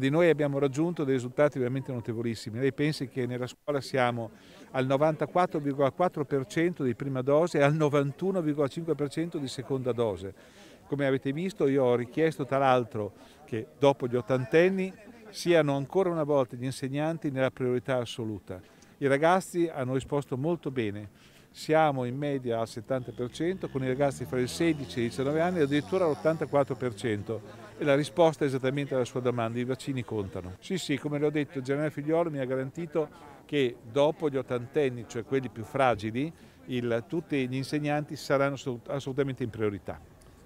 Di noi abbiamo raggiunto dei risultati veramente notevolissimi. Lei pensi che nella scuola siamo al 94,4% di prima dose e al 91,5% di seconda dose. Come avete visto io ho richiesto tra l'altro che dopo gli ottantenni siano ancora una volta gli insegnanti nella priorità assoluta. I ragazzi hanno risposto molto bene siamo in media al 70%, con i ragazzi fra i 16 e i 19 anni addirittura all'84% e la risposta è esattamente alla sua domanda, i vaccini contano. Sì, sì, come le ho detto, il generale Figliolo mi ha garantito che dopo gli ottantenni, cioè quelli più fragili, il, tutti gli insegnanti saranno assolutamente in priorità.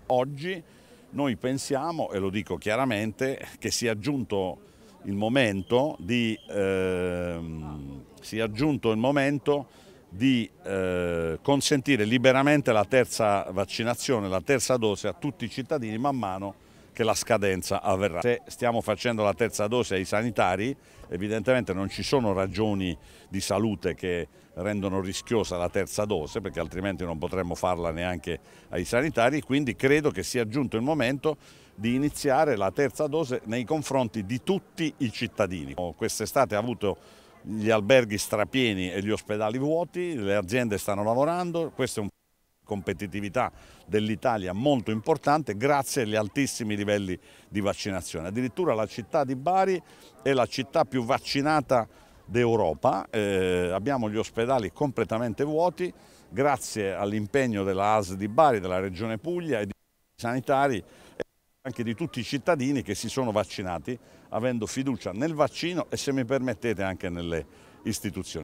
Oggi noi pensiamo, e lo dico chiaramente, che sia giunto il momento di... Ehm, si è il momento di eh, consentire liberamente la terza vaccinazione, la terza dose a tutti i cittadini man mano che la scadenza avverrà. Se stiamo facendo la terza dose ai sanitari, evidentemente non ci sono ragioni di salute che rendono rischiosa la terza dose, perché altrimenti non potremmo farla neanche ai sanitari, quindi credo che sia giunto il momento di iniziare la terza dose nei confronti di tutti i cittadini. Quest'estate ha avuto gli alberghi strapieni e gli ospedali vuoti, le aziende stanno lavorando, questa è un competitività dell'Italia molto importante grazie agli altissimi livelli di vaccinazione. Addirittura la città di Bari è la città più vaccinata d'Europa, eh, abbiamo gli ospedali completamente vuoti grazie all'impegno della AS di Bari, della Regione Puglia e di sanitari anche di tutti i cittadini che si sono vaccinati avendo fiducia nel vaccino e se mi permettete anche nelle istituzioni.